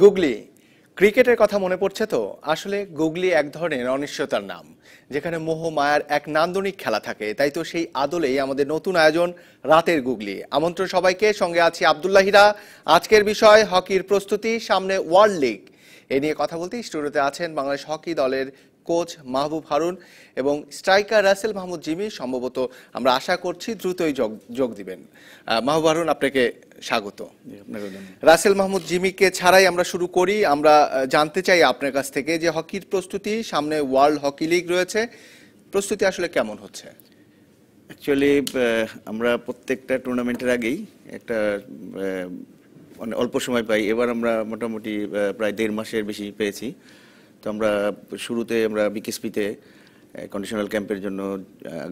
গুগলি ক্রিকেটের কথা মনে পড়ছে তো আসলে গুগলি এক ধরনের অনিশ্চয়তার নাম যেখানে মোহ মায়ার এক নান্দনিক খেলা থাকে তাই তো সেই আদলেই আমাদের নতুন আয়োজন রাতের গুগলি আমন্ত্রণ সবাইকে সঙ্গে আছি আবদুল্লাহিরা আজকের বিষয় হকির প্রস্তুতি সামনে ওয়ার্ল্ড লিগ এ নিয়ে কথা বলতে স্টুডিওতে আছেন বাংলাদেশ হকি দলের কোচ মাহবুব হারুন এবং স্ট্রাইকার রাসেল মাহমুদ জিমি সম্ভবত আমরা আশা করছি দ্রুতই যোগ দিবেন মাহবুব হারুন আপনাকে স্বাগত রাসেল মাহমুদ জিমিকে ছাড়াই আমরা শুরু করি আমরা জানতে চাই আপনার কাছ থেকে যে হকির প্রস্তুতি সামনে ওয়ার্ল্ড হকি লিগ রয়েছে প্রস্তুতি আসলে কেমন হচ্ছে অ্যাকচুয়ালি আমরা প্রত্যেকটা টুর্নামেন্টের আগেই একটা মানে অল্প সময় পাই এবার আমরা মোটামুটি প্রায় দেড় মাসের বেশি পেয়েছি তো আমরা শুরুতে আমরা বিকেসপিতে কন্ডিশনাল ক্যাম্পের জন্য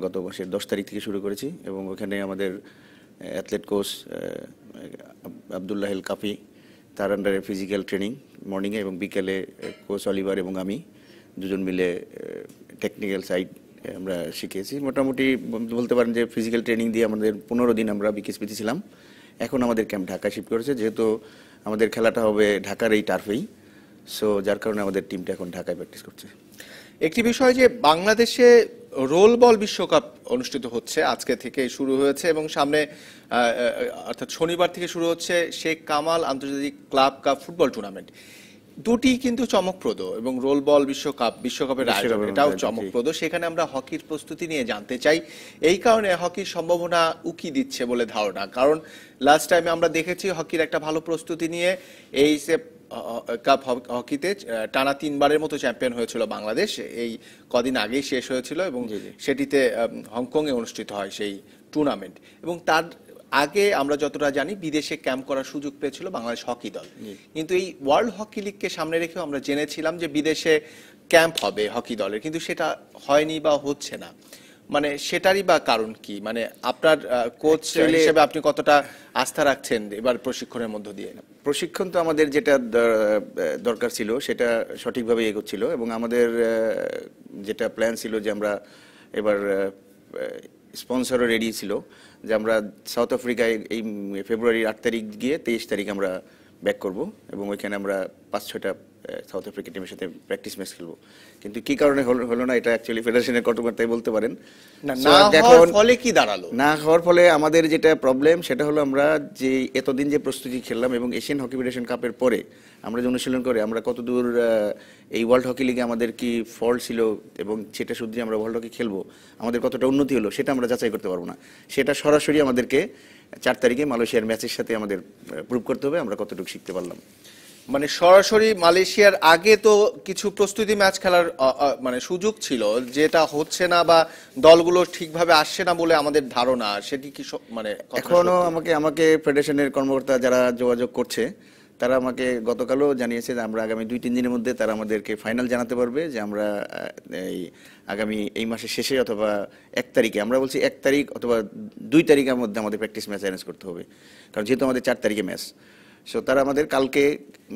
গত মাসের দশ তারিখ থেকে শুরু করেছি এবং ওখানে আমাদের অ্যাথলেট কোচ আবদুল্লাহেল কাফি তার আন্ডারে ফিজিক্যাল ট্রেনিং মর্নিংয়ে এবং বিকেলে কোচ অলিভার এবং আমি দুজন মিলে টেকনিক্যাল সাইড আমরা শিখিয়েছি মোটামুটি বলতে পারেন যে ফিজিক্যাল ট্রেনিং দিয়ে আমাদের পনেরো দিন আমরা বিকেএসপিতে ছিলাম এখন আমাদের ক্যাম্প ঢাকা শিফট করেছে যেহেতু আমাদের খেলাটা হবে ঢাকার এই টার্ফেই সো যার কারণে আমাদের টিমটা এখন ঢাকায় প্র্যাকটিস করছে একটি বিষয় যে বাংলাদেশে রোল বল বিশ্বকাপ অনুষ্ঠিত হচ্ছে আজকে থেকে শুরু হয়েছে এবং সামনে অর্থাৎ শনিবার থেকে শুরু হচ্ছে শেখ কামাল আন্তর্জাতিক ক্লাব কাপ ফুটবল টুর্নামেন্ট দুটি কিন্তু চমকপ্রদ এবং রোল বল বিশ্বকাপ বিশ্বকাপের আয়োজন এটাও চমকপ্রদ সেখানে আমরা হকির প্রস্তুতি নিয়ে জানতে চাই এই কারণে হকির সম্ভাবনা উকি দিচ্ছে বলে ধারণা কারণ লাস্ট টাইমে আমরা দেখেছি হকির একটা ভালো প্রস্তুতি নিয়ে এই কাপ হকিতে টানা তিনবারের মতো চ্যাম্পিয়ন হয়েছিল বাংলাদেশ এই কদিন আগেই শেষ হয়েছিল এবং সেটিতে হংকংয়ে অনুষ্ঠিত হয় সেই টুর্নামেন্ট এবং তার আগে আমরা যতটা জানি বিদেশে ক্যাম্প করার সুযোগ পেয়েছিল বাংলাদেশ হকি দল কিন্তু এই ওয়ার্ল্ড হকি লিগকে সামনে রেখেও আমরা জেনেছিলাম যে বিদেশে ক্যাম্প হবে হকি দলের কিন্তু সেটা হয়নি বা হচ্ছে না মানে সেটারই বা কারণ কি মানে আপনার কোচ হিসেবে আপনি কতটা আস্থা রাখছেন এবার প্রশিক্ষণের মধ্য দিয়ে প্রশিক্ষণ তো আমাদের যেটা দরকার ছিল সেটা সঠিকভাবে এগোচ্ছিল এবং আমাদের যেটা প্ল্যান ছিল যে আমরা এবার স্পন্সরও রেডি ছিল যে আমরা সাউথ আফ্রিকায় এই ফেব্রুয়ারির আট তারিখ গিয়ে তেইশ তারিখ আমরা ব্যাক করব এবং ওইখানে আমরা পাঁচ ছয়টা সাউথ আফ্রিকা টিমের সাথে প্র্যাকটিস ম্যাচ খেলবো কিন্তু কি কারণে হলো না এটা অ্যাকচুয়ালি ফেডারেশনের কর্মকর্তাই বলতে পারেন ফলে কি দাঁড়ালো না হওয়ার ফলে আমাদের যেটা প্রবলেম সেটা হলো আমরা যে এতদিন যে প্রস্তুতি খেললাম এবং এশিয়ান হকি ফেডারেশন কাপের পরে আমরা যে অনুশীলন করে আমরা কতদূর এই ওয়ার্ল্ড হকি লিগে আমাদের কি ফল ছিল এবং সেটা শুধু আমরা ওয়ার্ল্ড হকি খেলবো আমাদের কতটা উন্নতি হলো সেটা আমরা যাচাই করতে পারবো না সেটা সরাসরি আমাদেরকে চার তারিখে মালয়েশিয়ার ম্যাচের সাথে আমাদের প্রুভ করতে হবে আমরা কতটুকু শিখতে পারলাম মানে সরাসরি মালয়েশিয়ার আগে তো কিছু প্রস্তুতি ম্যাচ খেলার মানে সুযোগ ছিল যেটা হচ্ছে না বা দলগুলো ঠিকভাবে আসছে না বলে আমাদের ধারণা সেটি কি মানে এখনো আমাকে আমাকে ফেডারেশনের কর্মকর্তা যারা যোগাযোগ করছে তারা আমাকে গতকালও জানিয়েছে যে আমরা আগামী দুই তিন দিনের মধ্যে তারা আমাদেরকে ফাইনাল জানাতে পারবে যে আমরা এই আগামী এই মাসের শেষে অথবা এক তারিখে আমরা বলছি এক তারিখ অথবা দুই তারিখের মধ্যে আমাদের প্র্যাকটিস ম্যাচ অ্যারেঞ্জ করতে হবে কারণ যেহেতু আমাদের চার তারিখে ম্যাচ সো তারা আমাদের কালকে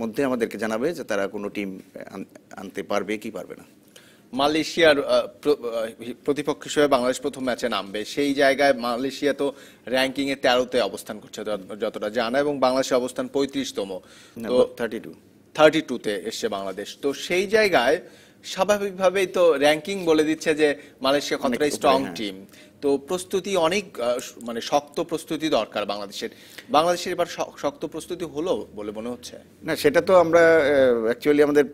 মধ্যে আমাদেরকে জানাবে যে তারা কোনো টিম আনতে পারবে কি পারবে না মালয়েশিয়ার প্রতিপক্ষ হিসেবে বাংলাদেশ প্রথম ম্যাচে নামবে সেই জায়গায় মালয়েশিয়া তো র্যাঙ্কিং এ তেরোতে অবস্থান করছে যতটা জানা এবং বাংলাদেশের অবস্থান পঁয়ত্রিশতম থার্টি টু থার্টি টুতে এসছে বাংলাদেশ তো সেই জায়গায় স্বাভাবিকভাবেই তো র্যাঙ্কিং বলে দিচ্ছে যে মালয়েশিয়া কতটা স্ট্রং টিম তো প্রস্তুতি অনেক মানে শক্ত প্রস্তুতি দরকার বাংলাদেশের বাংলাদেশের এবার শক্ত প্রস্তুতি হলো বলে মনে হচ্ছে না সেটা তো আমরা অ্যাকচুয়ালি আমাদের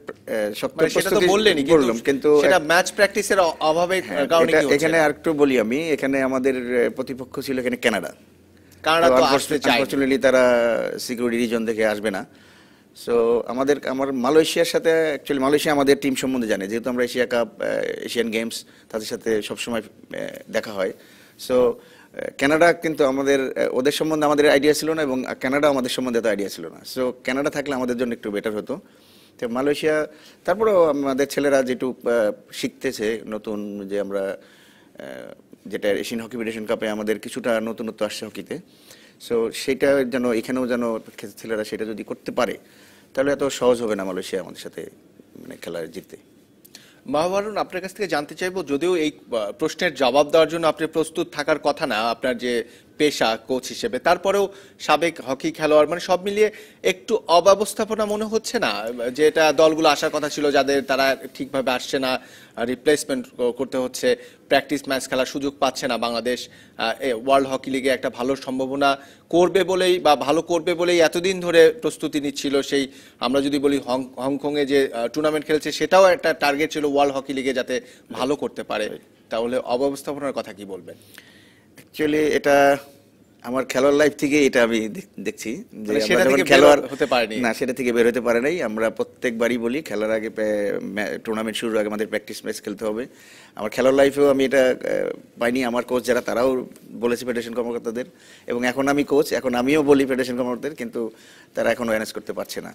শক্ত মানে প্রস্তুতি বললেনই বললাম কিন্তু সেটা ম্যাচ প্র্যাকটিসের অভাবে কারণে এখানে আরেকটু বলি আমি এখানে আমাদের প্রতিপক্ষ ছিল এখানে কানাডা কানাডা তো আসতে চায় তারা সিকিউরিটি রিজন থেকে আসবে না সো আমাদের আমার মালয়েশিয়ার সাথে অ্যাকচুয়ালি মালয়েশিয়া আমাদের টিম সম্বন্ধে জানে যেহেতু আমরা এশিয়া কাপ এশিয়ান গেমস তাদের সাথে সবসময় দেখা হয় সো ক্যানাডা কিন্তু আমাদের ওদের সম্বন্ধে আমাদের আইডিয়া ছিল না এবং ক্যানাডা আমাদের সম্বন্ধে তো আইডিয়া ছিল না সো ক্যানাডা থাকলে আমাদের জন্য একটু বেটার হতো তো মালয়েশিয়া তারপরেও আমাদের ছেলেরা যেটু শিখতেছে নতুন যে আমরা যেটা এশিয়ান হকি ফেডারেশন কাপে আমাদের কিছুটা নতুনত্ব আসছে হকিতে সো সেটা যেন এখানেও যেন ছেলেরা সেটা যদি করতে পারে তাহলে এত সহজ হবে না মালয়েশিয়া আমাদের সাথে মানে খেলায় জিততে মাহবারুন আপনার কাছ থেকে জানতে চাইবো যদিও এই প্রশ্নের জবাব দেওয়ার জন্য আপনি প্রস্তুত থাকার কথা না আপনার যে পেশা কোচ হিসেবে তারপরেও সাবেক হকি খেলোয়াড় মানে সব মিলিয়ে একটু অব্যবস্থাপনা মনে হচ্ছে না যে এটা দলগুলো আসার কথা ছিল যাদের তারা ঠিকভাবে আসছে না রিপ্লেসমেন্ট করতে হচ্ছে প্র্যাকটিস ম্যাচ খেলার সুযোগ পাচ্ছে না বাংলাদেশ ওয়ার্ল্ড হকি লিগে একটা ভালো সম্ভাবনা করবে বলেই বা ভালো করবে বলেই এতদিন ধরে প্রস্তুতি নিচ্ছিল সেই আমরা যদি বলি হংকংয়ে যে টুর্নামেন্ট খেলছে সেটাও একটা টার্গেট ছিল ওয়ার্ল্ড হকি লিগে যাতে ভালো করতে পারে তাহলে অব্যবস্থাপনার কথা কি বলবেন অ্যাকচুয়ালি এটা আমার খেলোয়াড় লাইফ থেকে এটা আমি দেখছি যে মানে খেলোয়াড় হতে পারেনি না সেটা থেকে বের হতে পারে নাই আমরা প্রত্যেকবারই বলি খেলার আগে টুর্নামেন্ট শুরুর আগে আমাদের প্র্যাকটিস ম্যাচ খেলতে হবে আমার খেলোয়াড় লাইফেও আমি এটা পাইনি আমার কোচ যারা তারাও বলেছে ফেডারেশন কর্মকর্তাদের এবং এখন আমি কোচ এখন আমিও বলি ফেডারেশন কর্মকর্তাদের কিন্তু তারা এখন অ্যানেজ করতে পারছে না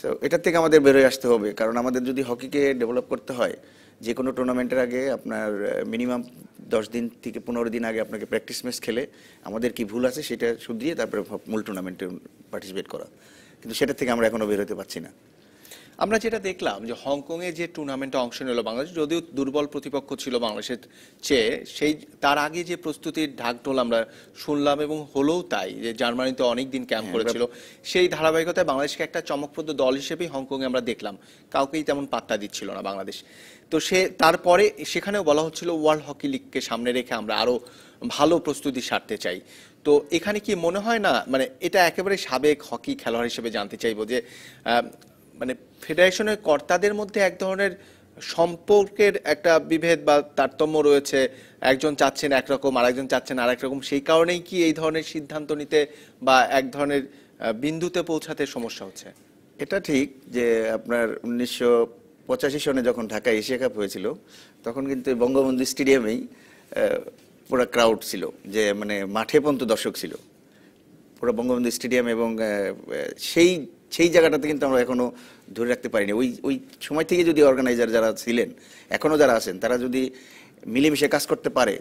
সো এটার থেকে আমাদের বেরোয় আসতে হবে কারণ আমাদের যদি হকিকে ডেভেলপ করতে হয় যে কোনো টুর্নামেন্টের আগে আপনার মিনিমাম দশ দিন থেকে পনেরো দিন আগে আপনাকে প্র্যাকটিস ম্যাচ খেলে আমাদের কি ভুল আছে সেটা দিয়ে তারপরে মূল টুর্নামেন্টে পার্টিসিপেট করা কিন্তু সেটা থেকে আমরা এখনও বের হতে পারছি না আমরা যেটা দেখলাম যে হংকংয়ে যে টুর্নামেন্টে অংশ নিল বাংলাদেশ যদিও দুর্বল প্রতিপক্ষ ছিল বাংলাদেশের চেয়ে সেই তার আগে যে প্রস্তুতির ঢাকঢোল আমরা শুনলাম এবং হলেও তাই যে জার্মানিতে অনেক দিন ক্যাম্প করেছিল সেই ধারাবাহিকতায় বাংলাদেশকে একটা চমকপ্রদ দল হিসেবেই হংকংয়ে আমরা দেখলাম কাউকেই তেমন পাত্তা দিচ্ছিল না বাংলাদেশ তো সে তারপরে সেখানেও বলা হচ্ছিল ওয়ার্ল্ড হকি লিগকে সামনে রেখে আমরা আরও ভালো প্রস্তুতি সারতে চাই তো এখানে কি মনে হয় না মানে এটা একেবারে সাবেক হকি খেলোয়াড় হিসেবে জানতে চাইবো যে মানে ফেডারেশনের কর্তাদের মধ্যে এক ধরনের সম্পর্কের একটা বিভেদ বা তারতম্য রয়েছে একজন চাচ্ছেন একরকম আরেকজন চাচ্ছেন আরেক রকম সেই কারণেই কি এই ধরনের সিদ্ধান্ত নিতে বা এক ধরনের বিন্দুতে পৌঁছাতে সমস্যা হচ্ছে এটা ঠিক যে আপনার উনিশশো পঁচাশি সনে যখন ঢাকা এশিয়া কাপ হয়েছিল তখন কিন্তু বঙ্গবন্ধু স্টেডিয়ামেই পুরো ক্রাউড ছিল যে মানে মাঠে পর্যন্ত দর্শক ছিল পুরো বঙ্গবন্ধু স্টেডিয়াম এবং সেই সেই জায়গাটাতে কিন্তু আমরা এখনও ধরে রাখতে পারিনি ওই ওই সময় থেকে যদি অর্গানাইজার যারা ছিলেন এখনও যারা আছেন তারা যদি মিলেমিশে কাজ করতে পারে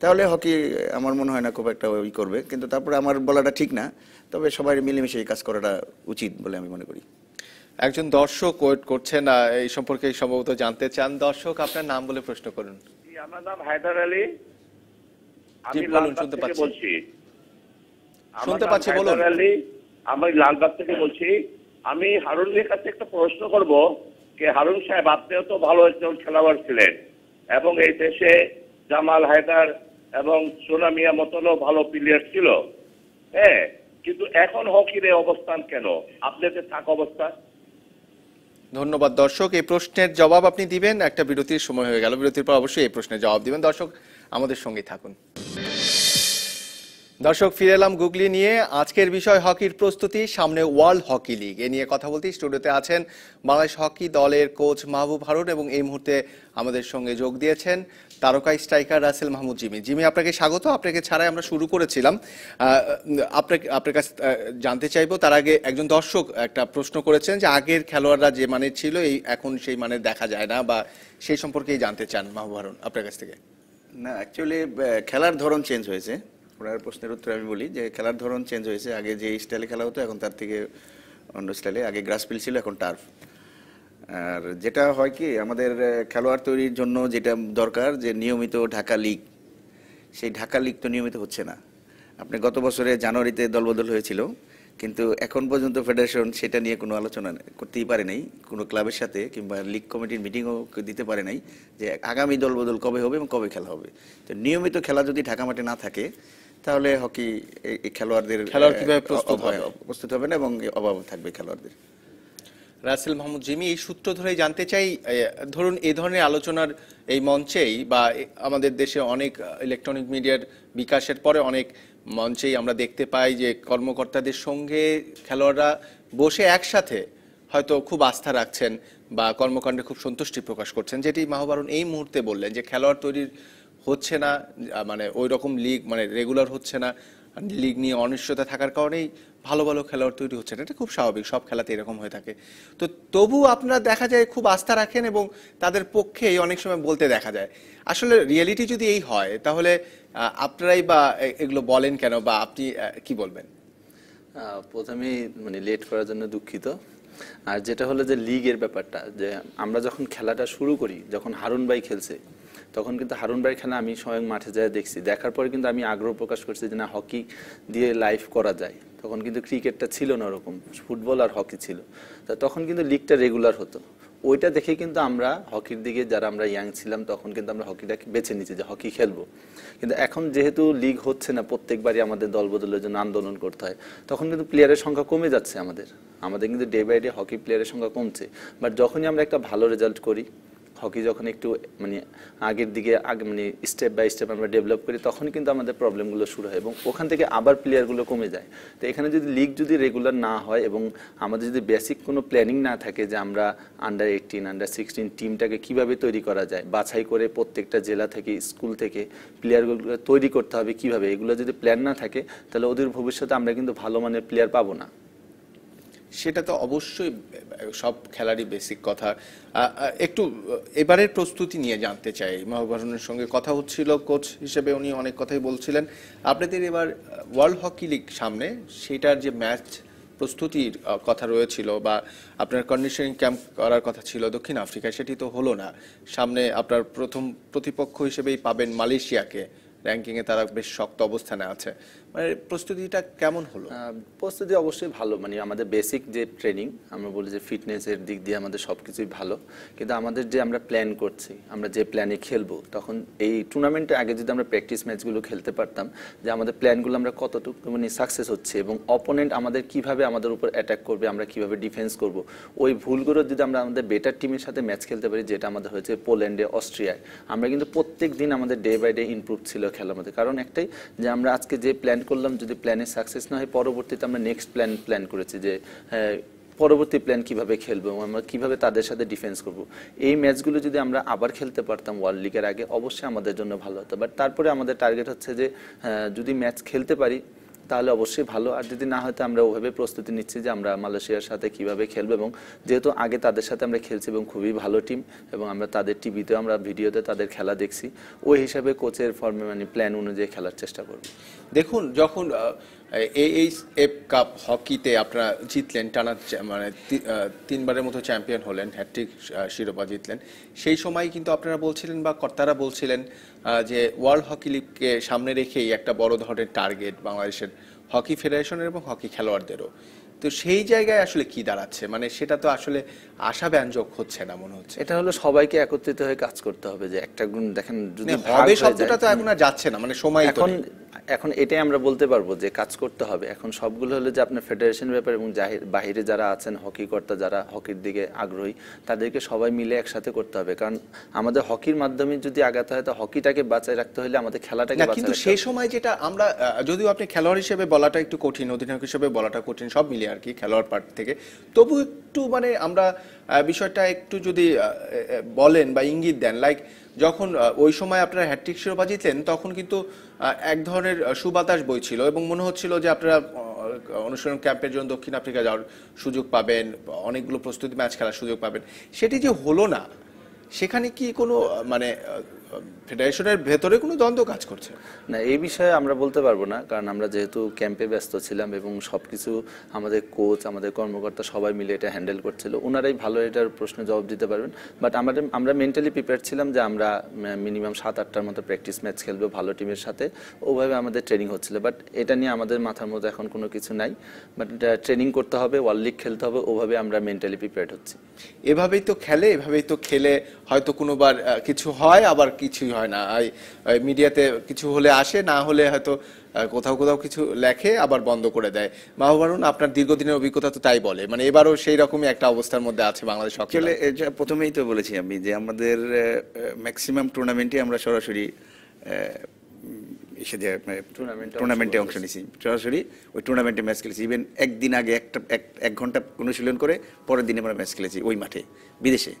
তাহলে হকি আমার মনে হয় না খুব একটা ওই করবে কিন্তু তারপরে আমার বলাটা ঠিক না তবে সবাই মিলেমিশে এই কাজ করাটা উচিত বলে আমি মনে করি একজন দর্শক ওয়েট করছেন এই সম্পর্কে সম্ভবত জানতে চান দর্শক আপনার নাম বলে প্রশ্ন করুন আমার নাম হায়দার আলী আমি বলুন শুনতে পাচ্ছি শুনতে পাচ্ছি বলুন আলী আমি লালবাগ থেকে বলছি আমি হারুনের কাছে একটা প্রশ্ন করব যে হারুন সাহেব আপনিও তো ভালো একজন খেলোয়াড় ছিলেন এবং এই দেশে জামাল হায়দার এবং সোনা মিয়া মতনও ভালো প্লেয়ার ছিল হ্যাঁ কিন্তু এখন হকির অবস্থান কেন আপনাদের থাক অবস্থা ধন্যবাদ দর্শক এই প্রশ্নের জবাব আপনি দিবেন একটা বিরতির সময় হয়ে গেল বিরতির পর অবশ্যই এই প্রশ্নের জবাব দিবেন দর্শক আমাদের সঙ্গে থাকুন দর্শক ফিরে এলাম গুগলি নিয়ে আজকের বিষয় হকির প্রস্তুতি সামনে ওয়ার্ল্ড হকি লিগ এ নিয়ে কথা বলতে স্টুডিওতে আছেন বাংলাদেশ হকি দলের কোচ মাহবুব হারুন এবং এই মুহূর্তে আমাদের সঙ্গে যোগ দিয়েছেন তারকা স্ট্রাইকার রাসেল মাহমুদ জিমি জিমি আপনাকে স্বাগত আপনাকে ছাড়াই আমরা শুরু করেছিলাম আপনাকে আপনার কাছে জানতে চাইবো তার আগে একজন দর্শক একটা প্রশ্ন করেছেন যে আগের খেলোয়াড়রা যে মানের ছিল এই এখন সেই মানের দেখা যায় না বা সেই সম্পর্কেই জানতে চান মাহবুব হারুন আপনার কাছ থেকে না অ্যাকচুয়ালি খেলার ধরন চেঞ্জ হয়েছে ওনার প্রশ্নের উত্তরে আমি বলি যে খেলার ধরন চেঞ্জ হয়েছে আগে যে স্টাইলে খেলা হতো এখন তার থেকে অন্য স্টাইলে আগে গ্রাসপিল ছিল এখন টার্ফ আর যেটা হয় কি আমাদের খেলোয়াড় তৈরির জন্য যেটা দরকার যে নিয়মিত ঢাকা লিগ সেই ঢাকা লিগ তো নিয়মিত হচ্ছে না আপনি গত বছরে জানুয়ারিতে দলবদল হয়েছিল কিন্তু এখন পর্যন্ত ফেডারেশন সেটা নিয়ে কোনো আলোচনা করতেই পারে নাই কোনো ক্লাবের সাথে কিংবা লিগ কমিটির মিটিংও দিতে পারে নাই যে আগামী দলবদল কবে হবে এবং কবে খেলা হবে তো নিয়মিত খেলা যদি ঢাকা মাঠে না থাকে তাহলে হকি এই খেলোয়াড়দের খেলোয়াড় কিভাবে প্রস্তুত হবে প্রস্তুত হবে না এবং অভাব থাকবে খেলোয়াড়দের রাসেল মাহমুদ জিমি এই সূত্র ধরে জানতে চাই ধরুন এ ধরনের আলোচনার এই মঞ্চেই বা আমাদের দেশে অনেক ইলেকট্রনিক মিডিয়ার বিকাশের পরে অনেক মঞ্চেই আমরা দেখতে পাই যে কর্মকর্তাদের সঙ্গে খেলোয়াড়রা বসে একসাথে হয়তো খুব আস্থা রাখছেন বা কর্মকাণ্ডে খুব সন্তুষ্টি প্রকাশ করছেন যেটি মাহবারুন এই মুহূর্তে বললেন যে খেলোয়াড় তৈরির হচ্ছে না মানে ওই রকম লিগ মানে রেগুলার হচ্ছে না লিগ নিয়ে অনিশ্চয়তা থাকার কারণেই ভালো ভালো খেলোয়াড় তৈরি হচ্ছে না এটা খুব স্বাভাবিক সব খেলাতে এরকম হয়ে থাকে তো তবু আপনারা দেখা যায় খুব আস্থা রাখেন এবং তাদের পক্ষে অনেক সময় বলতে দেখা যায় আসলে রিয়েলিটি যদি এই হয় তাহলে আপনারাই বা এগুলো বলেন কেন বা আপনি কি বলবেন প্রথমেই মানে লেট করার জন্য দুঃখিত আর যেটা হলো যে লিগের ব্যাপারটা যে আমরা যখন খেলাটা শুরু করি যখন হারুন ভাই খেলছে তখন কিন্তু হারুন ভাই খেলা আমি স্বয়ং মাঠে যায় দেখছি দেখার পরে কিন্তু আমি আগ্রহ প্রকাশ করছি যে না হকি দিয়ে লাইভ করা যায় তখন কিন্তু ক্রিকেটটা ছিল না ওরকম ফুটবল আর হকি ছিল তা তখন কিন্তু লিগটা রেগুলার হতো ওইটা দেখে কিন্তু আমরা হকির দিকে যারা আমরা ইয়াং ছিলাম তখন কিন্তু আমরা হকিটাকে বেছে নিচ্ছি যে হকি খেলবো কিন্তু এখন যেহেতু লিগ হচ্ছে না প্রত্যেকবারই আমাদের দল বদলের জন্য আন্দোলন করতে হয় তখন কিন্তু প্লেয়ারের সংখ্যা কমে যাচ্ছে আমাদের আমাদের কিন্তু ডে বাই ডে হকি প্লেয়ারের সংখ্যা কমছে বাট যখনই আমরা একটা ভালো রেজাল্ট করি হকি যখন একটু মানে আগের দিকে আগে মানে স্টেপ বাই স্টেপ আমরা ডেভেলপ করি তখন কিন্তু আমাদের প্রবলেমগুলো শুরু হয় এবং ওখান থেকে আবার প্লেয়ারগুলো কমে যায় তো এখানে যদি লিগ যদি রেগুলার না হয় এবং আমাদের যদি বেসিক কোনো প্ল্যানিং না থাকে যে আমরা আন্ডার এইটিন আন্ডার সিক্সটিন টিমটাকে কিভাবে তৈরি করা যায় বাছাই করে প্রত্যেকটা জেলা থেকে স্কুল থেকে প্লেয়ারগুলো তৈরি করতে হবে কিভাবে এগুলো যদি প্ল্যান না থাকে তাহলে ওদের ভবিষ্যতে আমরা কিন্তু ভালো মানের প্লেয়ার পাবো না সেটা তো অবশ্যই সব খেলারই বেসিক কথা একটু এবারের প্রস্তুতি নিয়ে জানতে চাই মহাভারণের সঙ্গে কথা হচ্ছিল কোচ হিসেবে উনি অনেক কথাই বলছিলেন আপনাদের এবার ওয়ার্ল্ড হকি লিগ সামনে সেটার যে ম্যাচ প্রস্তুতির কথা রয়েছিল বা আপনার কন্ডিশনিং ক্যাম্প করার কথা ছিল দক্ষিণ আফ্রিকায় সেটি তো হলো না সামনে আপনার প্রথম প্রতিপক্ষ হিসেবেই পাবেন মালয়েশিয়াকে র্যাঙ্কিংয়ে তারা বেশ শক্ত অবস্থানে আছে মানে প্রস্তুতিটা কেমন হলো প্রস্তুতি অবশ্যই ভালো মানে আমাদের বেসিক যে ট্রেনিং আমরা বলি যে ফিটনেসের দিক দিয়ে আমাদের সবকিছুই ভালো কিন্তু আমাদের যে আমরা প্ল্যান করছি আমরা যে প্ল্যানে খেলবো তখন এই টুর্নামেন্টে আগে যদি আমরা প্র্যাকটিস ম্যাচগুলো খেলতে পারতাম যে আমাদের প্ল্যানগুলো আমরা কতটুকু মানে সাকসেস হচ্ছে এবং অপোনেন্ট আমাদের কিভাবে আমাদের উপর অ্যাটাক করবে আমরা কিভাবে ডিফেন্স করব ওই ভুলগুলো যদি আমরা আমাদের বেটার টিমের সাথে ম্যাচ খেলতে পারি যেটা আমাদের হয়েছে পোল্যান্ডে অস্ট্রিয়ায় আমরা কিন্তু প্রত্যেক দিন আমাদের ডে বাই ডে ইম্প্রুভ ছিল খেলার মধ্যে কারণ একটাই যে আমরা আজকে যে প্ল্যান প্ল্যান করলাম যদি প্ল্যানে সাকসেস না হয় পরবর্তীতে আমরা নেক্সট প্ল্যান প্ল্যান করেছি যে হ্যাঁ পরবর্তী প্ল্যান কিভাবে খেলবো আমরা কিভাবে তাদের সাথে ডিফেন্স করব এই ম্যাচগুলো যদি আমরা আবার খেলতে পারতাম ওয়ার্ল্ড লিগের আগে অবশ্যই আমাদের জন্য ভালো হতো বাট তারপরে আমাদের টার্গেট হচ্ছে যে হ্যাঁ, যদি ম্যাচ খেলতে পারি তাহলে অবশ্যই ভালো আর যদি না হয়তো আমরা ওভাবে প্রস্তুতি নিচ্ছি যে আমরা মালয়েশিয়ার সাথে কিভাবে খেলবো এবং যেহেতু আগে তাদের সাথে আমরা খেলছি এবং খুবই ভালো টিম এবং আমরা তাদের টিভিতে আমরা ভিডিওতে তাদের খেলা দেখছি ওই হিসাবে কোচের ফর্মে মানে প্ল্যান অনুযায়ী খেলার চেষ্টা করব দেখুন যখন এএইচএফ কাপ হকিতে আপনারা জিতলেন টানা মানে তিনবারের মতো চ্যাম্পিয়ন হলেন হ্যাট্রিক শিরোপা জিতলেন সেই সময় কিন্তু আপনারা বলছিলেন বা কর্তারা বলছিলেন যে ওয়ার্ল্ড হকি লিগকে সামনে রেখেই একটা বড় ধরনের টার্গেট বাংলাদেশের হকি ফেডারেশনের এবং হকি খেলোয়াড়দেরও তো সেই জায়গায় আসলে কি দাঁড়াচ্ছে মানে সেটা তো আসলে আশা ব্যঞ্জক হচ্ছে না মনে হচ্ছে এটা হলো সবাইকে একত্রিত হয়ে কাজ করতে হবে যে একটা গুণ দেখেন যদি মানে হবে শব্দটা তো এখন আর যাচ্ছে না মানে সময় এখন এখন এটাই আমরা বলতে পারবো যে কাজ করতে হবে এখন সবগুলো হলো যে আপনার ফেডারেশন ব্যাপারে এবং বাহিরে যারা আছেন হকি কর্তা যারা হকির দিকে আগ্রহী তাদেরকে সবাই মিলে একসাথে করতে হবে কারণ আমাদের হকির মাধ্যমে যদি আগাতে হয় তো হকিটাকে বাঁচায় রাখতে হলে আমাদের খেলাটাকে কিন্তু সেই সময় যেটা আমরা যদিও আপনি খেলোয়াড় হিসেবে বলাটা একটু কঠিন অধিনায়ক হিসেবে বলাটা কঠিন সব মিলে আর কি খেলোয়াড় পার্ট থেকে তবু একটু মানে আমরা বিষয়টা একটু যদি বলেন বা ইঙ্গিত দেন লাইক যখন ওই সময় আপনারা হ্যাট্রিক শিরোপা জিতলেন তখন কিন্তু এক ধরনের সুবাতাস বইছিল এবং মনে হচ্ছিল যে আপনারা অনুশীলন ক্যাম্পের জন্য দক্ষিণ আফ্রিকা যাওয়ার সুযোগ পাবেন অনেকগুলো প্রস্তুতি ম্যাচ খেলার সুযোগ পাবেন সেটি যে হলো না সেখানে কি কোনো মানে ফেডারেশনের ভেতরে কোনো দ্বন্দ্ব কাজ করছে না এই বিষয়ে আমরা বলতে পারবো না কারণ আমরা যেহেতু ক্যাম্পে ব্যস্ত ছিলাম এবং সব কিছু আমাদের কোচ আমাদের কর্মকর্তা সবাই মিলে এটা হ্যান্ডেল করছিল ওনারাই ভালো এটার প্রশ্ন জবাব দিতে পারবেন বাট আমাদের আমরা মেন্টালি প্রিপেয়ার ছিলাম যে আমরা মিনিমাম সাত আটটার মতো প্র্যাকটিস ম্যাচ খেলবো ভালো টিমের সাথে ওভাবে আমাদের ট্রেনিং হচ্ছিল বাট এটা নিয়ে আমাদের মাথার মধ্যে এখন কোনো কিছু নাই বাট ট্রেনিং করতে হবে ওয়ার্ল্ড লিগ খেলতে হবে ওভাবে আমরা মেন্টালি প্রিপেয়ার্ড হচ্ছি এভাবেই তো খেলে এভাবেই তো খেলে হয়তো কোনোবার কিছু হয় আবার কিছুই হয় না মিডিয়াতে কিছু হলে আসে না হলে হয়তো কোথাও কোথাও কিছু লেখে আবার বন্ধ করে দেয় মাহবুবারুন আপনার দীর্ঘদিনের অভিজ্ঞতা তো তাই বলে মানে এবারও সেই রকমই একটা অবস্থার মধ্যে আছে বাংলাদেশ অ্যাকচুয়ালি এটা প্রথমেই তো বলেছি আমি যে আমাদের ম্যাক্সিমাম টুর্নামেন্টে আমরা সরাসরি এসে টুর্নামেন্ট টুর্নামেন্টে অংশ নিয়েছি সরাসরি ওই টুর্নামেন্টে ম্যাচ খেলেছি ইভেন একদিন আগে একটা এক ঘন্টা অনুশীলন করে পরের দিনে আমরা ম্যাচ খেলেছি ওই মাঠে বিদেশে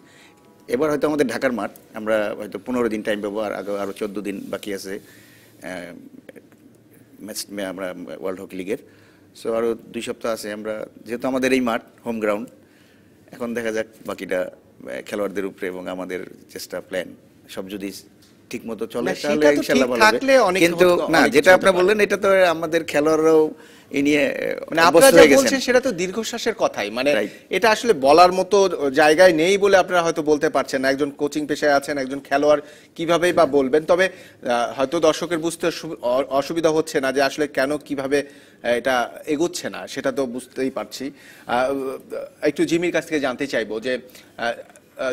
এবার হয়তো আমাদের ঢাকার মাঠ আমরা হয়তো পনেরো দিন টাইম পাবো আর আগে আরও চোদ্দো দিন বাকি আছে ম্যাচ আমরা ওয়ার্ল্ড হকি লিগের সো আরও দুই সপ্তাহ আছে আমরা যেহেতু আমাদের এই মাঠ হোম গ্রাউন্ড এখন দেখা যাক বাকিটা খেলোয়াড়দের উপরে এবং আমাদের চেষ্টা প্ল্যান সব যদি ঠিক মতো চলে তাহলে ইনশাল্লাহ ভালো কিন্তু না যেটা আপনি বললেন এটা তো আমাদের খেলোয়াড়রাও নিয়ে মানে আপনারা যা বলছেন সেটা তো দীর্ঘশ্বাসের কথাই মানে এটা আসলে বলার মতো জায়গায় নেই বলে আপনারা হয়তো বলতে পারছেন না একজন কোচিং পেশায় আছেন একজন খেলোয়াড় বা বলবেন তবে হয়তো দর্শকের বুঝতে অসুবিধা হচ্ছে না যে আসলে কেন কিভাবে এটা এগোচ্ছে না সেটা তো বুঝতেই পারছি একটু জিমির কাছ থেকে জানতে চাইবো যে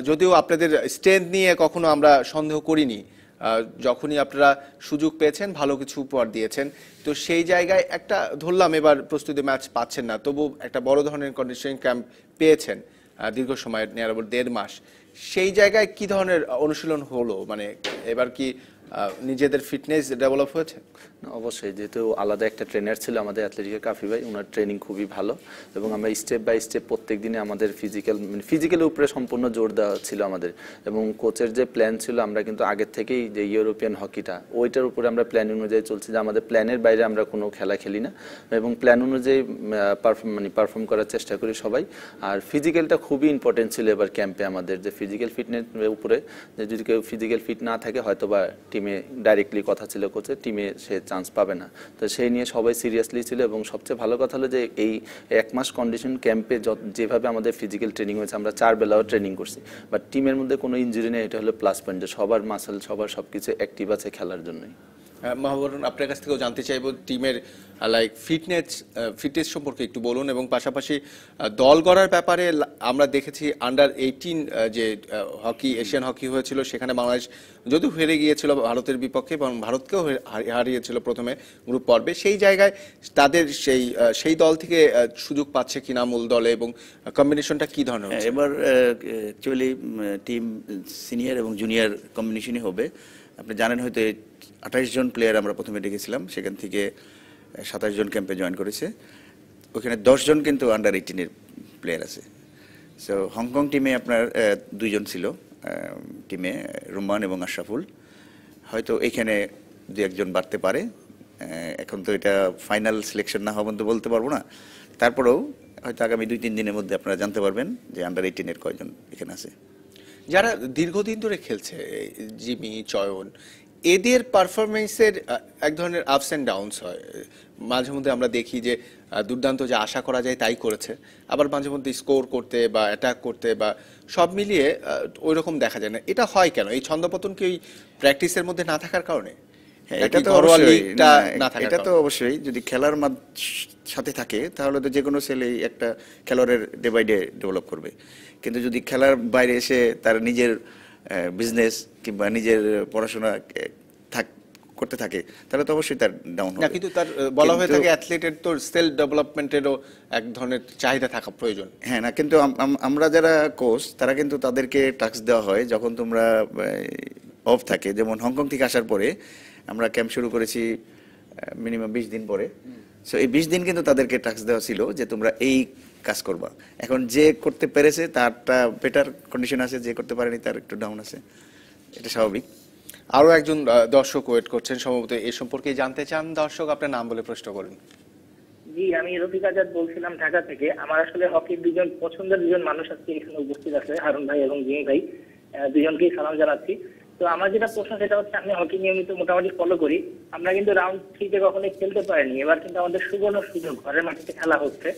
যদিও আপনাদের স্ট্রেন্থ নিয়ে কখনো আমরা সন্দেহ করিনি যখনই আপনারা সুযোগ পেয়েছেন ভালো কিছু উপহার দিয়েছেন তো সেই জায়গায় একটা ধরলাম এবার প্রস্তুতি ম্যাচ পাচ্ছেন না তবু একটা বড় ধরনের কন্ডিশনিং ক্যাম্প পেয়েছেন দীর্ঘ সময় নেয়ার দেড় মাস সেই জায়গায় কি ধরনের অনুশীলন হলো মানে এবার কি নিজেদের ফিটনেস ডেভেলপ হয়েছে অবশ্যই যেহেতু আলাদা একটা ট্রেনার ছিল আমাদের অ্যাথলেটিকের কাফি ভাই ওনার ট্রেনিং খুবই ভালো এবং আমরা স্টেপ বাই স্টেপ প্রত্যেক দিনে আমাদের ফিজিক্যাল মানে ফিজিক্যালের উপরে সম্পূর্ণ জোর দেওয়া ছিল আমাদের এবং কোচের যে প্ল্যান ছিল আমরা কিন্তু আগের থেকেই যে ইউরোপিয়ান হকিটা ওইটার উপরে আমরা প্ল্যান অনুযায়ী চলছে যে আমাদের প্ল্যানের বাইরে আমরা কোনো খেলা খেলি না এবং প্ল্যান অনুযায়ী পারফর্ম মানে পারফর্ম করার চেষ্টা করি সবাই আর ফিজিক্যালটা খুবই ইম্পর্টেন্ট ছিল এবার ক্যাম্পে আমাদের যে ফিজিক্যাল ফিটনেস উপরে যে যদি কেউ ফিজিক্যাল ফিট না থাকে হয়তো বা টিমে ডাইরেক্টলি কথা ছিল কোচে টিমে সে চান্স পাবে না তো সেই নিয়ে সবাই সিরিয়াসলি ছিল এবং সবচেয়ে ভালো কথা হলো যে এই এক মাস কন্ডিশন ক্যাম্পে যেভাবে আমাদের ফিজিক্যাল ট্রেনিং হয়েছে আমরা চার বেলাও ট্রেনিং করছি বাট টিমের মধ্যে কোনো ইঞ্জুরি নেই এটা হলো প্লাস পয়েন্ট সবার মাসেল সবার সব কিছু অ্যাক্টিভ আছে খেলার জন্যই মহাবরণ আপনার কাছ থেকেও জানতে চাইব টিমের লাইক ফিটনেস ফিটনেস সম্পর্কে একটু বলুন এবং পাশাপাশি দল গড়ার ব্যাপারে আমরা দেখেছি আন্ডার এইটিন যে হকি এশিয়ান হকি হয়েছিল সেখানে বাংলাদেশ যদিও হেরে গিয়েছিল ভারতের বিপক্ষে এবং ভারতকেও হারিয়েছিল প্রথমে গ্রুপ পর্বে সেই জায়গায় তাদের সেই সেই দল থেকে সুযোগ পাচ্ছে কিনা মূল দলে এবং কম্বিনেশনটা কি ধরনের হ্যাঁ, এবার অ্যাকচুয়ালি টিম সিনিয়র এবং জুনিয়র কম্বিনেশনই হবে আপনি জানেন হয়তো আঠাশ জন প্লেয়ার আমরা প্রথমে ডেকেছিলাম সেখান থেকে সাতাশ জন ক্যাম্পে জয়েন করেছে ওখানে দশজন কিন্তু আন্ডার এইটিনের প্লেয়ার আছে সো হংকং টিমে আপনার দুইজন ছিল টিমে রুমান এবং আশরাফুল হয়তো এখানে দু একজন বাড়তে পারে এখন তো এটা ফাইনাল সিলেকশন না হওয়া পর্যন্ত বলতে পারবো না তারপরেও হয়তো আগামী দুই তিন দিনের মধ্যে আপনারা জানতে পারবেন যে আন্ডার এইটিনের কয়জন এখানে আছে যারা দীর্ঘদিন ধরে খেলছে জিমি চয়ন এদের পারফরমেন্সের এক ধরনের আপস অ্যান্ড ডাউনস হয় মাঝে মধ্যে আমরা দেখি যে দুর্দান্ত যে আশা করা যায় তাই করেছে আবার মাঝে মধ্যে স্কোর করতে বা অ্যাটাক করতে বা সব মিলিয়ে ওই রকম দেখা যায় না এটা হয় কেন এই ছন্দপতন কি ওই প্র্যাকটিসের মধ্যে না থাকার কারণে হ্যাঁ, এটা তো অবশ্যই এটা তো অবশ্যই যদি খেলার সাথে থাকে তাহলে তো যে কোনো ছেলেই একটা খেলোয়াড়ের ডে বাই ডে ডেভেলপ করবে কিন্তু যদি খেলার বাইরে এসে তার নিজের বিজনেস কিংবা নিজের পড়াশোনা করতে থাকে তাহলে তো অবশ্যই তার ডাউন হবে কিন্তু তার বলা হয়ে থাকে অ্যাথলেটের তো সেলফ ডেভেলপমেন্টেরও এক ধরনের চাহিদা থাকা প্রয়োজন হ্যাঁ না কিন্তু আমরা যারা কোচ তারা কিন্তু তাদেরকে টাস্ক দেওয়া হয় যখন তোমরা অফ থাকে যেমন হংকং থেকে আসার পরে আমরা ক্যাম্প শুরু করেছি মিনিমাম বিশ দিন পরে সো এই বিশ দিন কিন্তু তাদেরকে টাস্ক দেওয়া ছিল যে তোমরা এই কাজ করবা এখন যে করতে পেরেছে তারটা বেটার কন্ডিশন আছে যে করতে পারেনি তার একটু ডাউন আছে এটা স্বাভাবিক আরো একজন দর্শক ওয়েট করছেন সম্ভবত এ সম্পর্কে জানতে চান দর্শক আপনার নাম বলে প্রশ্ন করুন জি আমি রফিক আজাদ বলছিলাম ঢাকা থেকে আমার আসলে হকির দুজন পছন্দের দুজন মানুষ আজকে এখানে উপস্থিত আছে হারুন ভাই এবং জিম ভাই দুজনকেই সালাম জানাচ্ছি তো আমার যেটা প্রশ্ন সেটা হচ্ছে আমি হকি নিয়মিত মোটামুটি ফলো করি আমরা কিন্তু রাউন্ড থ্রিতে কখনোই খেলতে পারিনি এবার কিন্তু আমাদের সুবর্ণ সুযোগ ঘরের মাটিতে খেলা হচ্ছে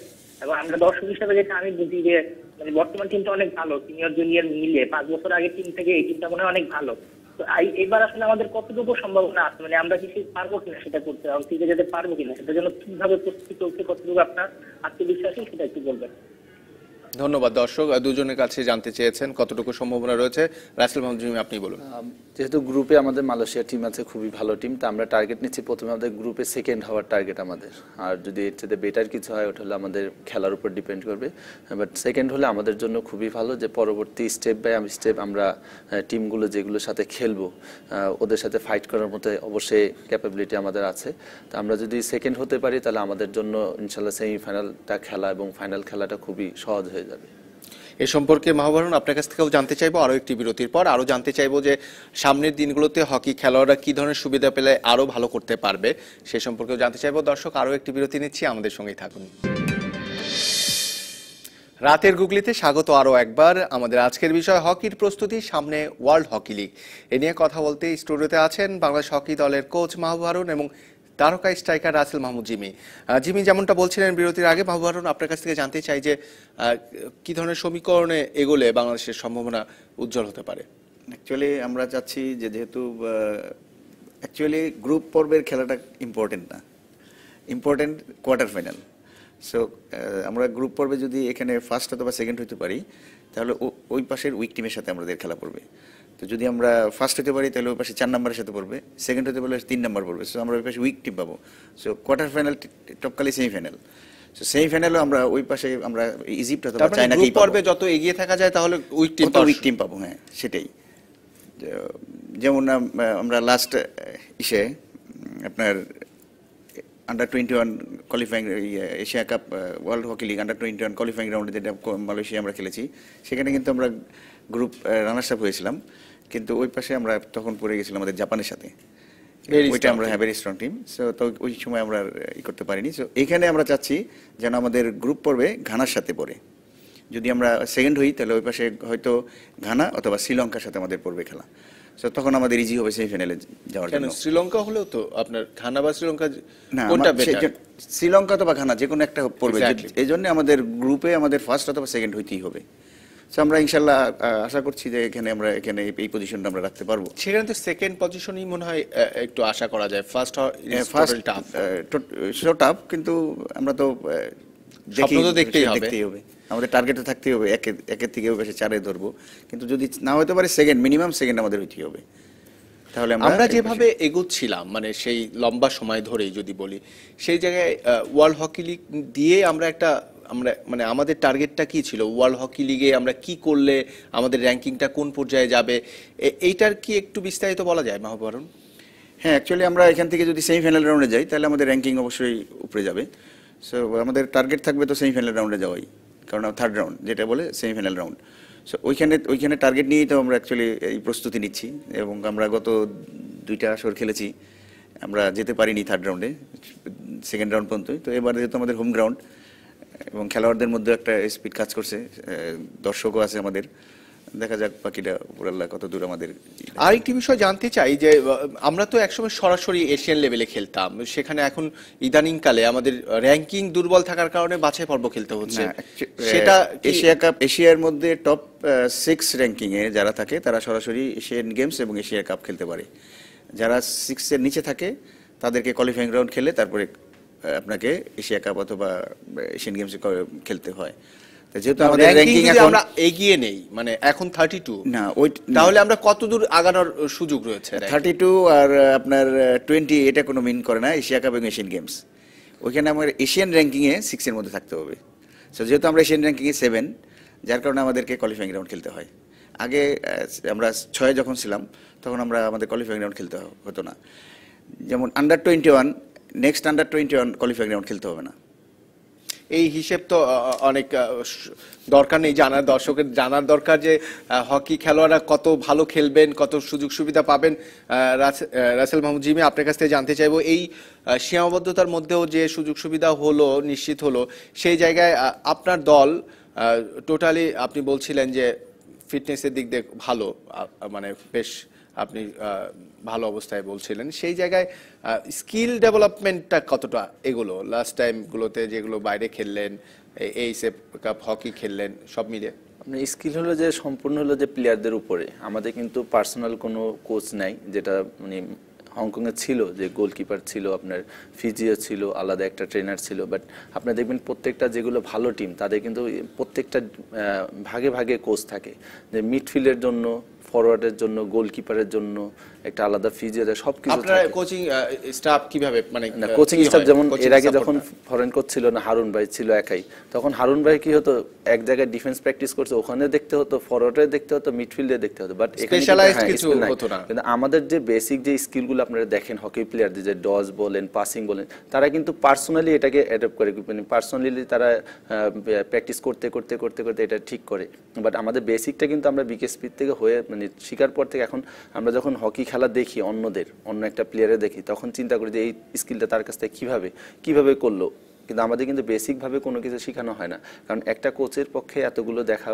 এবং আমরা দর্শক হিসেবে যেটা আমি বুঝি যে মানে বর্তমান টিমটা অনেক ভালো সিনিয়র জুনিয়র মিলে পাঁচ বছর আগে টিম থেকে এই টিমটা মনে হয় অনেক ভালো এবার আসলে আমাদের কতটুকু সম্ভাবনা আছে মানে আমরা কি পারবো কিনা সেটা করতে এবং টিকে যেতে পারবো কিনা সেটার জন্য কিভাবে প্রস্তুতি চলছে কতটুকু আপনার আত্মবিশ্বাসী সেটা একটু বলবেন ধন্যবাদ দর্শক দুজনের কাছে জানতে চেয়েছেন কতটুকু সম্ভাবনা রয়েছে রাসেল জিমি আপনি বলুন যেহেতু গ্রুপে আমাদের মালয়েশিয়া টিম আছে খুবই ভালো টিম তা আমরা টার্গেট নিচ্ছি প্রথমে আমাদের গ্রুপে সেকেন্ড হওয়ার টার্গেট আমাদের আর যদি এর চেয়ে বেটার কিছু হয় ওটা হলে আমাদের খেলার উপর ডিপেন্ড করবে বাট সেকেন্ড হলে আমাদের জন্য খুবই ভালো যে পরবর্তী স্টেপ বাই স্টেপ আমরা টিমগুলো যেগুলোর সাথে খেলবো ওদের সাথে ফাইট করার মতো অবশ্যই ক্যাপাবিলিটি আমাদের আছে তা আমরা যদি সেকেন্ড হতে পারি তাহলে আমাদের জন্য ইনশাল্লাহ সেমিফাইনালটা খেলা এবং ফাইনাল খেলাটা খুবই সহজ হয়ে হয়ে যাবে এ সম্পর্কে মহাভারণ আপনার কাছ থেকেও জানতে চাইবো আরও একটি বিরতির পর আরও জানতে চাইবো যে সামনের দিনগুলোতে হকি খেলোয়াড়রা কী ধরনের সুবিধা পেলে আরও ভালো করতে পারবে সে সম্পর্কেও জানতে চাইবো দর্শক আরও একটি বিরতি নিচ্ছি আমাদের সঙ্গেই থাকুন রাতের গুগলিতে স্বাগত আরও একবার আমাদের আজকের বিষয় হকির প্রস্তুতি সামনে ওয়ার্ল্ড হকি লিগ এ নিয়ে কথা বলতে স্টুডিওতে আছেন বাংলাদেশ হকি দলের কোচ মাহবুব হারুন এবং তারকা স্ট্রাইকার রাসেল মাহমুদ জিমি জিমি যেমনটা বলছিলেন বিরতির আগে মাহবুব আপনার কাছ থেকে জানতে চাই যে কি ধরনের সমীকরণে এগোলে বাংলাদেশের সম্ভাবনা উজ্জ্বল হতে পারে অ্যাকচুয়ালি আমরা চাচ্ছি যে যেহেতু অ্যাকচুয়ালি গ্রুপ পর্বের খেলাটা ইম্পর্টেন্ট না ইম্পর্টেন্ট কোয়ার্টার ফাইনাল সো আমরা গ্রুপ পর্বে যদি এখানে ফার্স্ট অথবা সেকেন্ড হতে পারি তাহলে ওই পাশের উইক টিমের সাথে আমাদের খেলা পড়বে তো যদি আমরা ফার্স্ট হতে পারি তাহলে ওই পাশে চার নম্বরের সাথে পড়বে সেকেন্ড হতে পারলে তিন নম্বর পড়বে সো আমরা ওই পাশে উইক টিম পাবো সো কোয়ার্টার ফাইনাল টপকালি সেমিফাইনাল সো সেমিফাইনালও আমরা ওই পাশে আমরা ইজিপ্ট অথবা পর্বে যত এগিয়ে থাকা যায় তাহলে উইক টিম উইক টিম পাবো হ্যাঁ সেটাই যেমন আমরা লাস্ট ইসে আপনার under twenty one qualifying Asia cup world hockey league under twenty one qualifying রাউন্ডে যেটা মালয়েশিয়া আমরা খেলেছি সেখানে কিন্তু আমরা গ্রুপ রানার্স আপ হয়েছিলাম কিন্তু ওই পাশে আমরা তখন পড়ে গেছিলাম আমাদের জাপানের সাথে ওইটা আমরা হ্যাঁ ভেরি স্ট্রং টিম সো তো ওই সময় আমরা ই করতে পারিনি সো এখানে আমরা চাচ্ছি যেন আমাদের গ্রুপ ঘানার সাথে পড়ে যদি আমরা সেকেন্ড হই তাহলে ওই পাশে হয়তো ঘানা অথবা শ্রীলঙ্কার সাথে আমাদের পড়বে খেলা সো তখন আমাদের ইজি হবে সেমিফাইনালে যাওয়ার জন্য শ্রীলঙ্কা হলেও তো আপনার ঘানা বা শ্রীলঙ্কা কোনটা বেটার শ্রীলঙ্কা অথবা ঘানা যে কোনো একটা পড়বে এই জন্য আমাদের গ্রুপে আমাদের ফার্স্ট অথবা সেকেন্ড হইতেই হবে আমরা ইনশাল্লাহ আশা করছি যে এখানে আমরা এখানে এই পজিশনটা আমরা রাখতে পারবো সেখানে তো সেকেন্ড পজিশনই মনে হয় একটু আশা করা যায় ফার্স্ট ফার্স্ট টাফ কিন্তু আমরা তো দেখি দেখতেই হবে দেখতেই হবে আমাদের টার্গেটে থাকতেই হবে একে একের থেকে বেশি চারে ধরবো কিন্তু যদি না হতে পারে সেকেন্ড মিনিমাম সেকেন্ড আমাদের হইতেই হবে তাহলে আমরা যেভাবে এগোচ্ছিলাম মানে সেই লম্বা সময় ধরেই যদি বলি সেই জায়গায় ওয়ার্ল্ড হকি লিগ দিয়ে আমরা একটা আমরা মানে আমাদের টার্গেটটা কি ছিল ওয়ার্ল্ড হকি লিগে আমরা কি করলে আমাদের র্যাঙ্কিংটা কোন পর্যায়ে যাবে এইটার কি একটু বিস্তারিত বলা যায় মাহবুব হ্যাঁ অ্যাকচুয়ালি আমরা এখান থেকে যদি সেমিফাইনাল রাউন্ডে যাই তাহলে আমাদের র্যাঙ্কিং অবশ্যই উপরে যাবে সো আমাদের টার্গেট থাকবে তো সেমিফাইনাল রাউন্ডে যাওয়াই কারণ থার্ড রাউন্ড যেটা বলে সেমিফাইনাল রাউন্ড সো ওইখানে ওইখানে টার্গেট নিয়েই তো আমরা অ্যাকচুয়ালি এই প্রস্তুতি নিচ্ছি এবং আমরা গত দুইটা আসর খেলেছি আমরা যেতে পারিনি থার্ড রাউন্ডে সেকেন্ড রাউন্ড পর্যন্তই তো এবার যেহেতু আমাদের হোম গ্রাউন্ড এবং খেলোয়াড়দের মধ্যে একটা স্পিড কাজ করছে দর্শকও আছে আমাদের দেখা যাক বাকিটা উপরাল্লা কত দূর আমাদের ইয়ে আরেকটি বিষয় জানতে চাই যে আমরা তো একসময় সরাসরি এশিয়ান লেভেলে খেলতাম সেখানে এখন ইদানিংকালে আমাদের র্যাঙ্কিং দুর্বল থাকার কারণে বাছাই পর্ব খেলতে হচ্ছে সেটা এশিয়া কাপ এশিয়ার মধ্যে টপ সিক্স র্যাঙ্কিংয়ে যারা থাকে তারা সরাসরি এশিয়ান গেমস এবং এশিয়া কাপ খেলতে পারে যারা সিক্সের নিচে থাকে তাদেরকে কোয়ালিফাইং রাউন্ড খেলে তারপরে আপনাকে এশিয়া কাপ অথবা এশিয়ান গেমসে খেলতে হয় যেহেতু আমাদের র‍্যাঙ্কিং আমরা এগিয়ে নেই মানে এখন থার্টি টু না ওই তাহলে আমরা কতদূর আগানোর সুযোগ রয়েছে টু আর আপনার টোয়েন্টি এটা কোনো মিন করে না এশিয়া কাপ এবং এশিয়ান গেমস ওইখানে আমার এশিয়ান র্যাঙ্কিংয়ে এ এর মধ্যে থাকতে হবে সো যেহেতু আমরা এশিয়ান র্যাঙ্কিংয়ে সেভেন যার কারণে আমাদেরকে কোয়ালিফাইং রাউন্ড খেলতে হয় আগে আমরা ছয় যখন ছিলাম তখন আমরা আমাদের কোয়ালিফাইং রাউন্ড খেলতে হতো না যেমন under twenty one next under twenty one qualifying round খেলতে হবে না এই হিসেব তো অনেক দরকার নেই জানার দর্শকের জানার দরকার যে হকি খেলোয়াড়রা কত ভালো খেলবেন কত সুযোগ সুবিধা পাবেন রাসেল মাহমুদ জিমি আপনার কাছ থেকে জানতে চাইবো এই সীমাবদ্ধতার মধ্যেও যে সুযোগ সুবিধা হলো নিশ্চিত হলো সেই জায়গায় আপনার দল টোটালি আপনি বলছিলেন যে ফিটনেসের দিক দিয়ে ভালো মানে বেশ আপনি ভালো অবস্থায় বলছিলেন সেই জায়গায় স্কিল ডেভেলপমেন্টটা কতটা এগুলো লাস্ট টাইমগুলোতে যেগুলো বাইরে খেললেন এই কাপ হকি খেললেন সব মিলে আপনার মানে স্কিল হলো যে সম্পূর্ণ হলো যে প্লেয়ারদের উপরে আমাদের কিন্তু পার্সোনাল কোনো কোচ নাই যেটা মানে হংকংয়ে ছিল যে গোলকিপার ছিল আপনার ফিজিও ছিল আলাদা একটা ট্রেনার ছিল বাট আপনার দেখবেন প্রত্যেকটা যেগুলো ভালো টিম তাদের কিন্তু প্রত্যেকটা ভাগে ভাগে কোচ থাকে যে মিডফিল্ডের জন্য ফরওয়ার্ডের জন্য গোলকিপারের জন্য একটা আলাদা ফি যে সব কিছু কোচিং স্টাফ কিভাবে মানে না কোচিং স্টাফ যেমন এর আগে যখন ফরেন কোচ ছিল না হারুন ভাই ছিল একাই তখন হারুন ভাই কি হতো এক জায়গায় ডিফেন্স প্র্যাকটিস করছে ওখানে দেখতে হতো ফরওয়ার্ডে দেখতে হতো মিডফিল্ডে দেখতে হতো বাট স্পেশালাইজড হ্যাঁ, কিছু হতো না কিন্তু আমাদের যে বেসিক যে স্কিলগুলো আপনারা দেখেন হকি প্লেয়ারদের যে ডজ বলেন পাসিং বলেন তারা কিন্তু পার্সোনালি এটাকে অ্যাডাপ্ট করে মানে পার্সোনালি তারা প্র্যাকটিস করতে করতে করতে করতে এটা ঠিক করে বাট আমাদের বেসিকটা কিন্তু আমরা বিকেএসপি থেকে হয়ে মানে মানে শিকার পর থেকে এখন আমরা যখন হকি খেলা দেখি অন্যদের অন্য একটা প্লেয়ারে দেখি তখন চিন্তা করি যে এই স্কিলটা তার কাছ থেকে কীভাবে কীভাবে করলো কিন্তু আমাদের কিন্তু বেসিকভাবে কোনো কিছু শেখানো হয় না কারণ একটা কোচের পক্ষে এতগুলো দেখা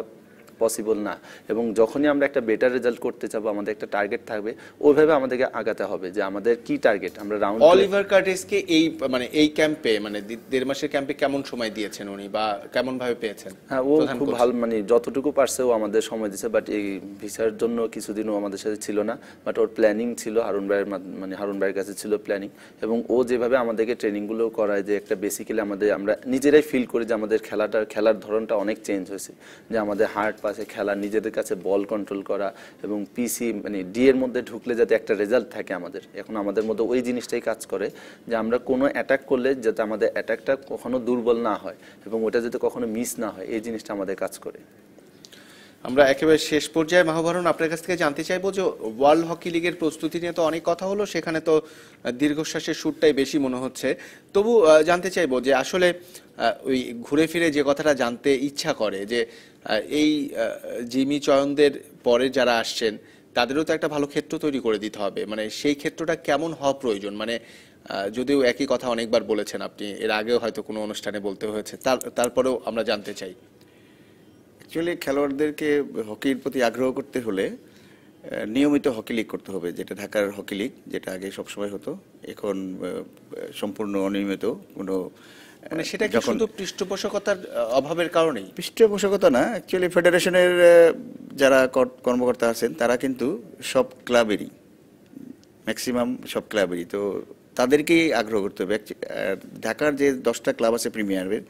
পসিবল না এবং যখনই আমরা একটা বেটার রেজাল্ট করতে চাবো আমাদের একটা টার্গেট থাকবে ওইভাবে আমাদেরকে আগাতে হবে যে আমাদের কি টার্গেট আমরা রাউন্ড অলিভার কার্টিসকে এই মানে এই ক্যাম্পে মানে দেড় মাসের ক্যাম্পে কেমন সময় দিয়েছেন উনি বা কেমন ভাবে পেয়েছেন হ্যাঁ ও খুব ভালো মানে যতটুকু পারছে ও আমাদের সময় দিয়েছে বাট এই ভিসার জন্য কিছুদিন ও আমাদের সাথে ছিল না বাট ওর প্ল্যানিং ছিল হারুন ভাইয়ের মানে হারুন ভাইয়ের কাছে ছিল প্ল্যানিং এবং ও যেভাবে আমাদেরকে ট্রেনিংগুলো করায় যে একটা বেসিক্যালি আমাদের আমরা নিজেরাই ফিল করি যে আমাদের খেলাটা খেলার ধরনটা অনেক চেঞ্জ হয়েছে যে আমাদের হার্ট পাশে খেলা নিজেদের কাছে বল কন্ট্রোল করা এবং পিসি মানে ডি এর মধ্যে ঢুকলে যাতে একটা রেজাল্ট থাকে আমাদের এখন আমাদের মধ্যে ওই জিনিসটাই কাজ করে যে আমরা কোনো অ্যাটাক করলে যাতে আমাদের অ্যাটাকটা কখনো দুর্বল না হয় এবং ওটা যাতে কখনো মিস না হয় এই জিনিসটা আমাদের কাজ করে আমরা একেবারে শেষ পর্যায়ে মহাভারণ আপনার কাছ থেকে জানতে চাইবো যে ওয়ার্ল্ড হকি লিগের প্রস্তুতি নিয়ে তো অনেক কথা হলো সেখানে তো দীর্ঘশ্বাসের সুরটাই বেশি মনে হচ্ছে তবু জানতে চাইবো যে আসলে ওই ঘুরে ফিরে যে কথাটা জানতে ইচ্ছা করে যে এই জিমি চয়নদের পরে যারা আসছেন তাদেরও তো একটা ভালো ক্ষেত্র তৈরি করে দিতে হবে মানে সেই ক্ষেত্রটা কেমন হওয়া প্রয়োজন মানে যদিও একই কথা অনেকবার বলেছেন আপনি এর আগেও হয়তো কোনো অনুষ্ঠানে বলতে হয়েছে তার তারপরেও আমরা জানতে চাই অ্যাকচুয়ালি খেলোয়াড়দেরকে হকির প্রতি আগ্রহ করতে হলে নিয়মিত হকি লিগ করতে হবে যেটা ঢাকার হকি লিগ যেটা আগে সবসময় হতো এখন সম্পূর্ণ অনিয়মিত কোনো মানে সেটা কি শুধু পৃষ্ঠপোষকতার অভাবের কারণেই পৃষ্ঠপোষকতা না অ্যাকচুয়ালি ফেডারেশনের যারা কর্মকর্তা আছেন তারা কিন্তু সব ক্লাবেরই ম্যাক্সিমাম সব ক্লাবেরই তো তাদেরকেই আগ্রহ করতে হবে ঢাকার যে দশটা ক্লাব আছে প্রিমিয়ারের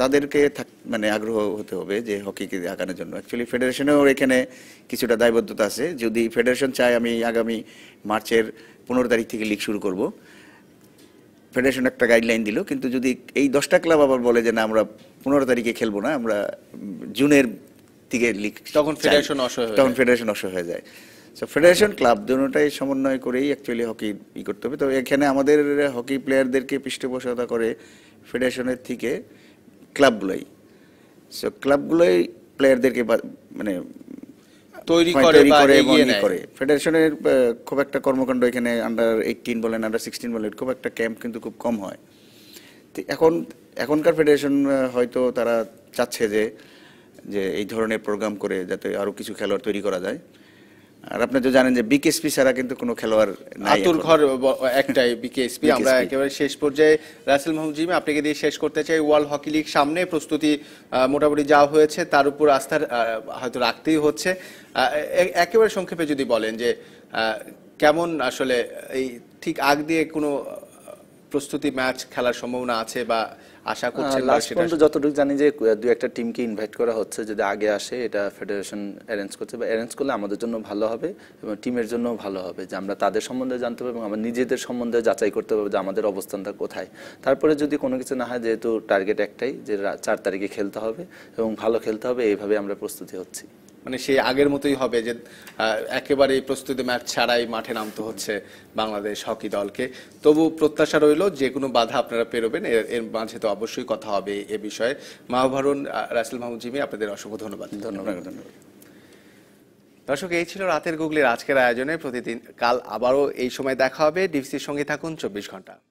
তাদেরকে মানে আগ্রহ হতে হবে যে হকিকে আগানোর জন্য অ্যাকচুয়ালি ফেডারেশনেও এখানে কিছুটা দায়বদ্ধতা আছে যদি ফেডারেশন চায় আমি আগামী মার্চের পনেরো তারিখ থেকে লিগ শুরু করব ফেডারেশন একটা গাইডলাইন দিল কিন্তু যদি এই দশটা ক্লাব আবার বলে যে না আমরা পনেরো তারিখে খেলবো না আমরা জুনের দিকে লিখ তখন ফেডারেশন অসহায় তখন ফেডারেশন অসহ হয়ে যায় সো ফেডারেশন ক্লাব দুটাই সমন্বয় করেই অ্যাকচুয়ালি হকি ই করতে হবে তো এখানে আমাদের হকি প্লেয়ারদেরকে পৃষ্ঠপোষকতা করে ফেডারেশনের থেকে ক্লাবগুলোই সো ক্লাবগুলোই প্লেয়ারদেরকে মানে তৈরি করে ইয়ে এবং ইয়ে করে ফেডারেশনের খুব একটা কর্মকাণ্ড এখানে আন্ডার এইটিন বলেন আন্ডার সিক্সটিন বলেন খুব একটা ক্যাম্প কিন্তু খুব কম হয় এখন এখনকার ফেডারেশন হয়তো তারা চাচ্ছে যে যে এই ধরনের প্রোগ্রাম করে যাতে আরও কিছু খেলোয়াড় তৈরি করা যায় আর আপনি তো জানেন যে বিকেএসপি ছাড়া কিন্তু কোনো খেলোয়াড় নাই আতুর ঘর একটাই বিকেএসপি আমরা একেবারে শেষ পর্যায়ে রাসেল মাহমুদ জিম আপনাকে দিয়ে শেষ করতে চাই ওয়ার্ল্ড হকি লীগ সামনে প্রস্তুতি মোটামুটি যা হয়েছে তার উপর আস্থা হয়তো রাখতেই হচ্ছে একেবারে সংক্ষেপে যদি বলেন যে কেমন আসলে এই ঠিক আগ দিয়ে কোনো প্রস্তুতি ম্যাচ খেলার সম্ভাবনা আছে বা আশা করছেন লাস্ট পর্যন্ত যতটুকু জানি যে দু একটা টিমকে ইনভাইট করা হচ্ছে যদি আগে আসে এটা ফেডারেশন অ্যারেঞ্জ করছে বা অ্যারেঞ্জ করলে আমাদের জন্য ভালো হবে এবং টিমের জন্য ভালো হবে যে আমরা তাদের সম্বন্ধে জানতে পারবো এবং আমরা নিজেদের সম্বন্ধে যাচাই করতে পারবো যে আমাদের অবস্থানটা কোথায় তারপরে যদি কোনো কিছু না হয় যেহেতু টার্গেট একটাই যে চার তারিখে খেলতে হবে এবং ভালো খেলতে হবে এইভাবে আমরা প্রস্তুতি হচ্ছি মানে সেই আগের মতোই হবে যে একেবারে প্রস্তুতি ম্যাচ ছাড়াই মাঠে নামতে হচ্ছে বাংলাদেশ হকি দলকে তবু প্রত্যাশা রইল যে কোনো বাধা আপনারা পেরোবেন এর মাঝে তো অবশ্যই কথা হবে এ বিষয়ে মাহভারুন রাসেল মাহমুদ জিমি আপনাদের অসংখ্য ধন্যবাদ ধন্যবাদ ধন্যবাদ দর্শক এই ছিল রাতের গুগলের আজকের আয়োজনে প্রতিদিন কাল আবারও এই সময় দেখা হবে ডিভিসির সঙ্গে থাকুন চব্বিশ ঘন্টা